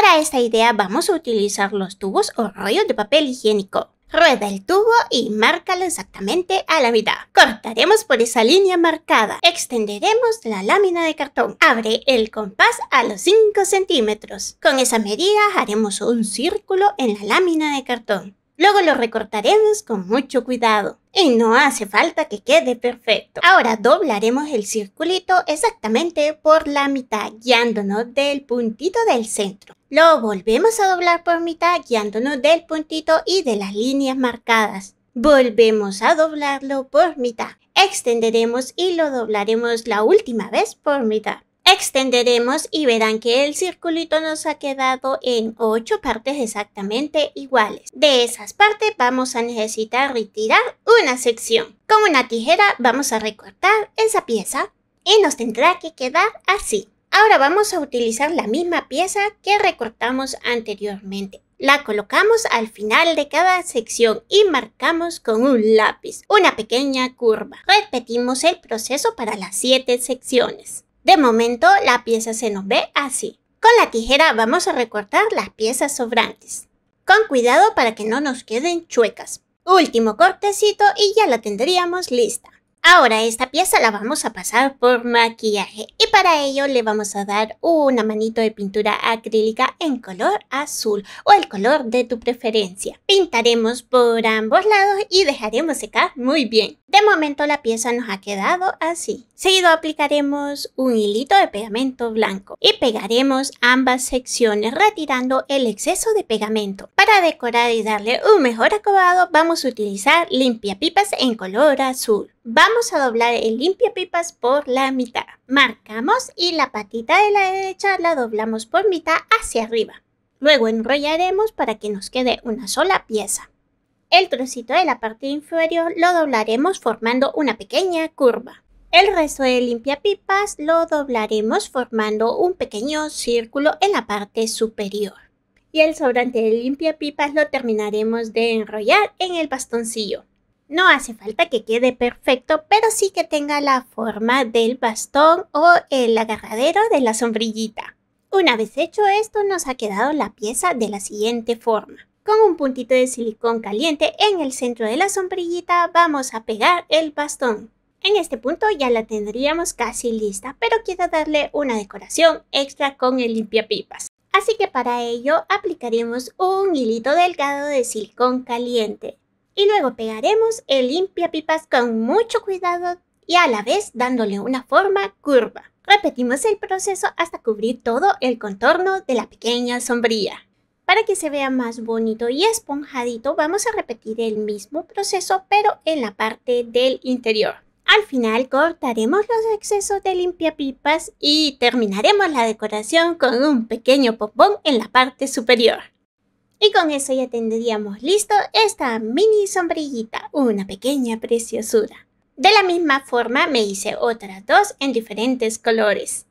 Para esta idea vamos a utilizar los tubos o rollos de papel higiénico. Rueda el tubo y márcalo exactamente a la mitad. Cortaremos por esa línea marcada. Extenderemos la lámina de cartón. Abre el compás a los 5 centímetros. Con esa medida haremos un círculo en la lámina de cartón. Luego lo recortaremos con mucho cuidado y no hace falta que quede perfecto. Ahora doblaremos el circulito exactamente por la mitad guiándonos del puntito del centro. Lo volvemos a doblar por mitad guiándonos del puntito y de las líneas marcadas. Volvemos a doblarlo por mitad. Extenderemos y lo doblaremos la última vez por mitad extenderemos y verán que el circulito nos ha quedado en 8 partes exactamente iguales. De esas partes vamos a necesitar retirar una sección. Con una tijera vamos a recortar esa pieza y nos tendrá que quedar así. Ahora vamos a utilizar la misma pieza que recortamos anteriormente. La colocamos al final de cada sección y marcamos con un lápiz una pequeña curva. Repetimos el proceso para las 7 secciones. De momento la pieza se nos ve así. Con la tijera vamos a recortar las piezas sobrantes. Con cuidado para que no nos queden chuecas. Último cortecito y ya la tendríamos lista. Ahora esta pieza la vamos a pasar por maquillaje y para ello le vamos a dar una manito de pintura acrílica en color azul o el color de tu preferencia. Pintaremos por ambos lados y dejaremos secar muy bien. De momento la pieza nos ha quedado así. Seguido aplicaremos un hilito de pegamento blanco y pegaremos ambas secciones retirando el exceso de pegamento. Para decorar y darle un mejor acabado vamos a utilizar limpiapipas en color azul. Vamos a doblar el limpiapipas por la mitad. Marcamos y la patita de la derecha la doblamos por mitad hacia arriba. Luego enrollaremos para que nos quede una sola pieza. El trocito de la parte inferior lo doblaremos formando una pequeña curva. El resto del limpiapipas lo doblaremos formando un pequeño círculo en la parte superior. Y el sobrante del limpiapipas lo terminaremos de enrollar en el bastoncillo. No hace falta que quede perfecto, pero sí que tenga la forma del bastón o el agarradero de la sombrillita. Una vez hecho esto, nos ha quedado la pieza de la siguiente forma. Con un puntito de silicón caliente en el centro de la sombrillita vamos a pegar el bastón. En este punto ya la tendríamos casi lista, pero quiero darle una decoración extra con el limpiapipas. Así que para ello aplicaremos un hilito delgado de silicón caliente. Y luego pegaremos el limpiapipas con mucho cuidado y a la vez dándole una forma curva. Repetimos el proceso hasta cubrir todo el contorno de la pequeña sombrilla. Para que se vea más bonito y esponjadito vamos a repetir el mismo proceso pero en la parte del interior. Al final cortaremos los excesos de limpiapipas y terminaremos la decoración con un pequeño popón en la parte superior. Y con eso ya tendríamos listo esta mini sombrillita, una pequeña preciosura. De la misma forma me hice otras dos en diferentes colores.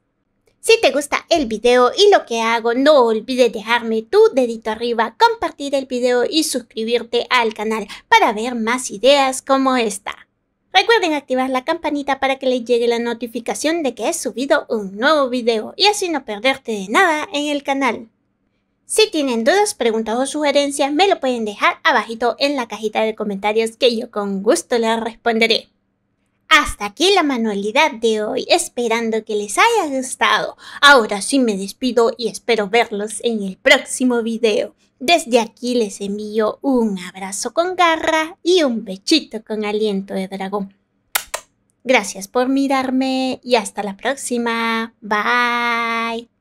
Si te gusta el video y lo que hago, no olvides dejarme tu dedito arriba, compartir el video y suscribirte al canal para ver más ideas como esta. Recuerden activar la campanita para que les llegue la notificación de que he subido un nuevo video y así no perderte de nada en el canal. Si tienen dudas, preguntas o sugerencias, me lo pueden dejar abajito en la cajita de comentarios que yo con gusto les responderé. Hasta aquí la manualidad de hoy, esperando que les haya gustado. Ahora sí me despido y espero verlos en el próximo video. Desde aquí les envío un abrazo con garra y un bechito con aliento de dragón. Gracias por mirarme y hasta la próxima. Bye.